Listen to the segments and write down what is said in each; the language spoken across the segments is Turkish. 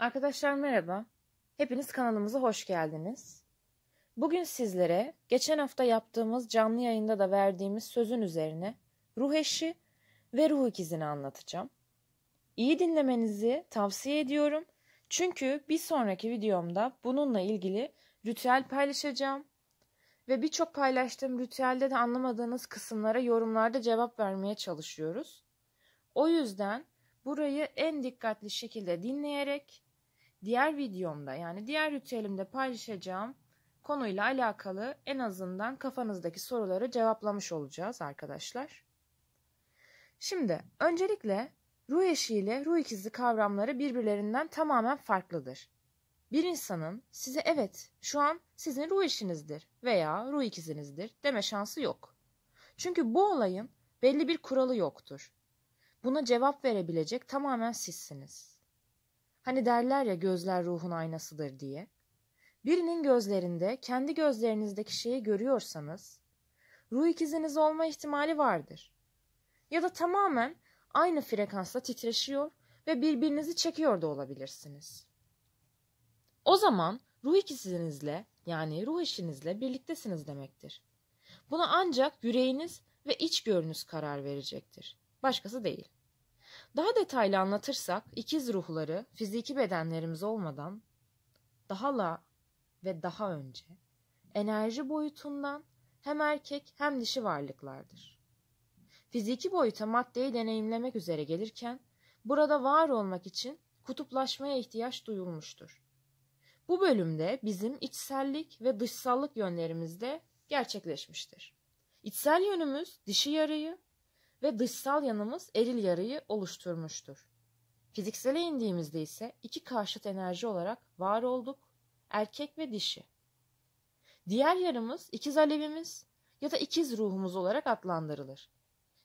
Arkadaşlar merhaba. Hepiniz kanalımıza hoş geldiniz. Bugün sizlere geçen hafta yaptığımız canlı yayında da verdiğimiz sözün üzerine ruh eşi ve ruh ikizini anlatacağım. İyi dinlemenizi tavsiye ediyorum. Çünkü bir sonraki videomda bununla ilgili ritüel paylaşacağım. Ve birçok paylaştığım ritüelde de anlamadığınız kısımlara yorumlarda cevap vermeye çalışıyoruz. O yüzden burayı en dikkatli şekilde dinleyerek diğer videomda yani diğer ritüelimde paylaşacağım konuyla alakalı en azından kafanızdaki soruları cevaplamış olacağız arkadaşlar. Şimdi öncelikle ruh eşi ile ruh ikizi kavramları birbirlerinden tamamen farklıdır. Bir insanın size evet şu an sizin ruh eşinizdir veya ruh ikizinizdir deme şansı yok. Çünkü bu olayın belli bir kuralı yoktur. Buna cevap verebilecek tamamen sizsiniz. Hani derler ya gözler ruhun aynasıdır diye. Birinin gözlerinde kendi gözlerinizdeki şeyi görüyorsanız ruh ikiziniz olma ihtimali vardır. Ya da tamamen aynı frekansla titreşiyor ve birbirinizi çekiyor da olabilirsiniz. O zaman ruh ikizinizle yani ruh eşinizle birliktesiniz demektir. Buna ancak yüreğiniz ve iç görünüz karar verecektir. Başkası değil. Daha detaylı anlatırsak ikiz ruhları fiziki bedenlerimiz olmadan daha la ve daha önce enerji boyutundan hem erkek hem dişi varlıklardır. Fiziki boyuta maddeyi deneyimlemek üzere gelirken burada var olmak için kutuplaşmaya ihtiyaç duyulmuştur. Bu bölümde bizim içsellik ve dışsallık yönlerimizde gerçekleşmiştir. İçsel yönümüz dişi yarıyı, ve dışsal yanımız eril yarıyı oluşturmuştur. Fiziksele indiğimizde ise iki karşıt enerji olarak var olduk, erkek ve dişi. Diğer yarımız ikiz alevimiz ya da ikiz ruhumuz olarak adlandırılır.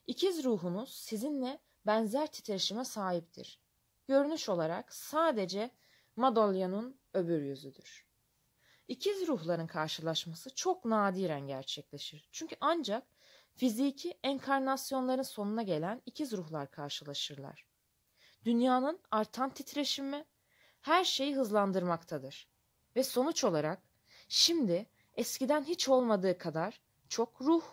İkiz ruhunuz sizinle benzer titreşime sahiptir. Görünüş olarak sadece madolyanın öbür yüzüdür. İkiz ruhların karşılaşması çok nadiren gerçekleşir. Çünkü ancak Fiziki enkarnasyonların sonuna gelen ikiz ruhlar karşılaşırlar. Dünyanın artan titreşimi her şeyi hızlandırmaktadır ve sonuç olarak şimdi eskiden hiç olmadığı kadar çok ruh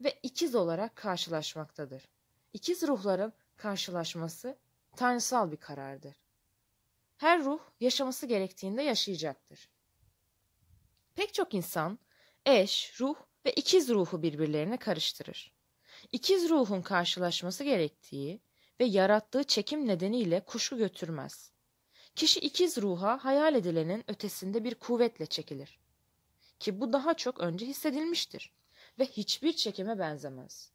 ve ikiz olarak karşılaşmaktadır. İkiz ruhların karşılaşması tanrısal bir karardır. Her ruh yaşaması gerektiğinde yaşayacaktır. Pek çok insan eş, ruh ve ikiz ruhu birbirlerine karıştırır. İkiz ruhun karşılaşması gerektiği ve yarattığı çekim nedeniyle kuşku götürmez. Kişi ikiz ruha hayal edilenin ötesinde bir kuvvetle çekilir. Ki bu daha çok önce hissedilmiştir ve hiçbir çekime benzemez.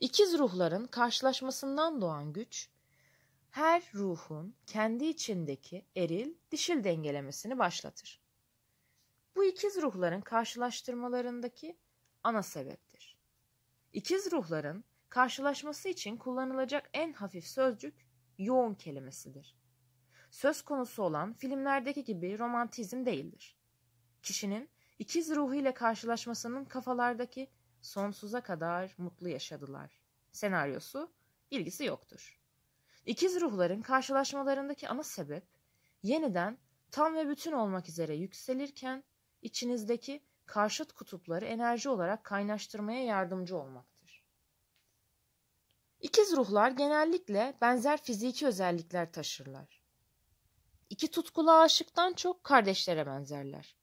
İkiz ruhların karşılaşmasından doğan güç, her ruhun kendi içindeki eril dişil dengelemesini başlatır. Bu ikiz ruhların karşılaştırmalarındaki ana sebeptir. İkiz ruhların karşılaşması için kullanılacak en hafif sözcük yoğun kelimesidir. Söz konusu olan filmlerdeki gibi romantizm değildir. Kişinin ikiz ruhu ile karşılaşmasının kafalardaki sonsuza kadar mutlu yaşadılar senaryosu ilgisi yoktur. İkiz ruhların karşılaşmalarındaki ana sebep yeniden tam ve bütün olmak üzere yükselirken içinizdeki karşıt kutupları enerji olarak kaynaştırmaya yardımcı olmaktır. İkiz ruhlar genellikle benzer fiziki özellikler taşırlar. İki tutkulu aşıktan çok kardeşlere benzerler.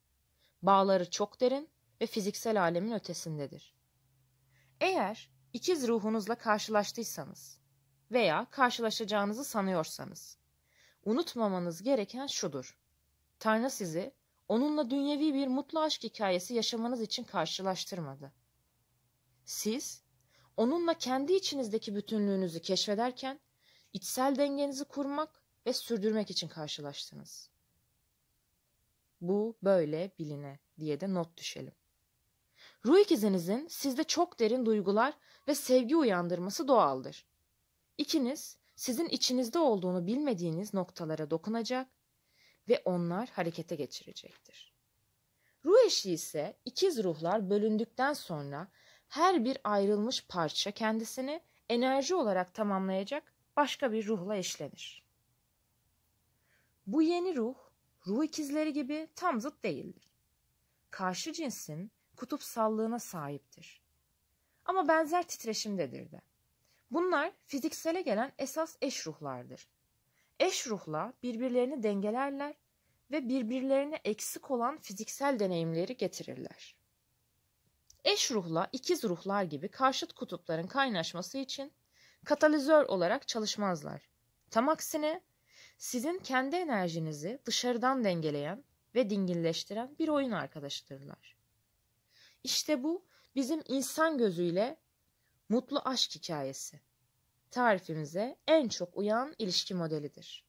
Bağları çok derin ve fiziksel alemin ötesindedir. Eğer ikiz ruhunuzla karşılaştıysanız veya karşılaşacağınızı sanıyorsanız unutmamanız gereken şudur. Tanrı sizi onunla dünyevi bir mutlu aşk hikayesi yaşamanız için karşılaştırmadı. Siz, onunla kendi içinizdeki bütünlüğünüzü keşfederken, içsel dengenizi kurmak ve sürdürmek için karşılaştınız. Bu böyle biline diye de not düşelim. Ruh ikizinizin sizde çok derin duygular ve sevgi uyandırması doğaldır. İkiniz sizin içinizde olduğunu bilmediğiniz noktalara dokunacak ve onlar harekete geçirecektir. Ruh eşi ise ikiz ruhlar bölündükten sonra her bir ayrılmış parça kendisini enerji olarak tamamlayacak başka bir ruhla eşlenir. Bu yeni ruh, ruh ikizleri gibi tam zıt değildir. Karşı cinsin kutupsallığına sahiptir. Ama benzer titreşimdedir de. Bunlar fiziksele gelen esas eş ruhlardır Eş ruhla birbirlerini dengelerler ve birbirlerine eksik olan fiziksel deneyimleri getirirler. Eş ruhla ikiz ruhlar gibi karşıt kutupların kaynaşması için katalizör olarak çalışmazlar. Tam aksine sizin kendi enerjinizi dışarıdan dengeleyen ve dinginleştiren bir oyun arkadaşıdırlar. İşte bu bizim insan gözüyle mutlu aşk hikayesi tarifimize en çok uyan ilişki modelidir.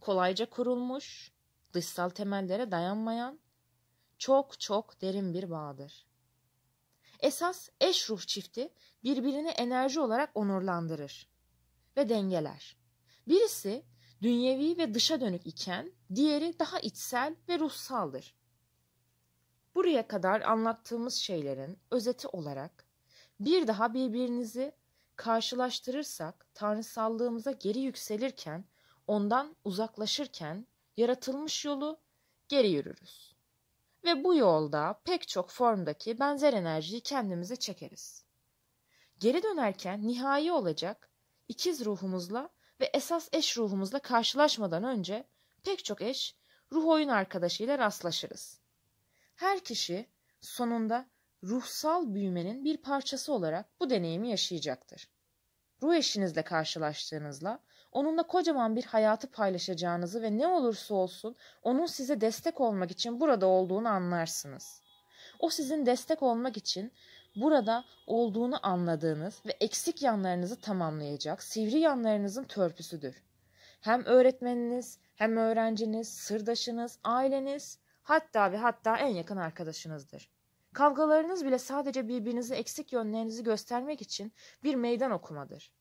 Kolayca kurulmuş, dışsal temellere dayanmayan, çok çok derin bir bağdır. Esas eş ruh çifti birbirini enerji olarak onurlandırır ve dengeler. Birisi dünyevi ve dışa dönük iken diğeri daha içsel ve ruhsaldır. Buraya kadar anlattığımız şeylerin özeti olarak bir daha birbirinizi karşılaştırırsak tanrısallığımıza geri yükselirken, ondan uzaklaşırken yaratılmış yolu geri yürürüz. Ve bu yolda pek çok formdaki benzer enerjiyi kendimize çekeriz. Geri dönerken nihai olacak ikiz ruhumuzla ve esas eş ruhumuzla karşılaşmadan önce pek çok eş ruh oyun arkadaşıyla rastlaşırız. Her kişi sonunda ruhsal büyümenin bir parçası olarak bu deneyimi yaşayacaktır. Ruh eşinizle karşılaştığınızla onunla kocaman bir hayatı paylaşacağınızı ve ne olursa olsun onun size destek olmak için burada olduğunu anlarsınız. O sizin destek olmak için burada olduğunu anladığınız ve eksik yanlarınızı tamamlayacak sivri yanlarınızın törpüsüdür. Hem öğretmeniniz, hem öğrenciniz, sırdaşınız, aileniz, hatta ve hatta en yakın arkadaşınızdır. Kavgalarınız bile sadece birbirinizi eksik yönlerinizi göstermek için bir meydan okumadır.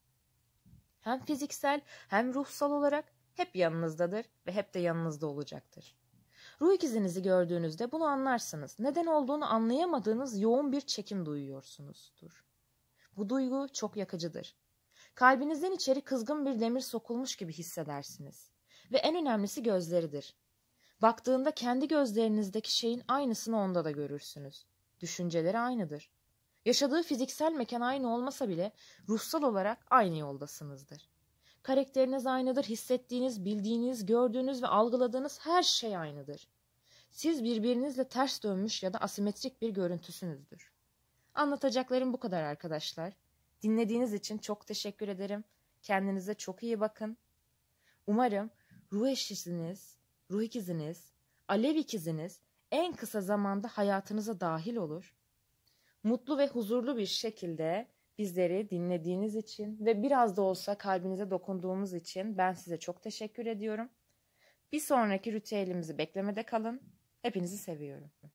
Hem fiziksel hem ruhsal olarak hep yanınızdadır ve hep de yanınızda olacaktır. Ruh ikizinizi gördüğünüzde bunu anlarsınız. Neden olduğunu anlayamadığınız yoğun bir çekim duyuyorsunuzdur. Bu duygu çok yakıcıdır. Kalbinizden içeri kızgın bir demir sokulmuş gibi hissedersiniz. Ve en önemlisi gözleridir. Baktığında kendi gözlerinizdeki şeyin aynısını onda da görürsünüz. Düşünceleri aynıdır. Yaşadığı fiziksel mekan aynı olmasa bile ruhsal olarak aynı yoldasınızdır. Karakteriniz aynıdır, hissettiğiniz, bildiğiniz, gördüğünüz ve algıladığınız her şey aynıdır. Siz birbirinizle ters dönmüş ya da asimetrik bir görüntüsünüzdür. Anlatacaklarım bu kadar arkadaşlar. Dinlediğiniz için çok teşekkür ederim. Kendinize çok iyi bakın. Umarım ruh eşiniz, ruh ikiziniz, alev ikiziniz en kısa zamanda hayatınıza dahil olur. Mutlu ve huzurlu bir şekilde bizleri dinlediğiniz için ve biraz da olsa kalbinize dokunduğumuz için ben size çok teşekkür ediyorum. Bir sonraki ritüelimizi beklemede kalın. Hepinizi seviyorum.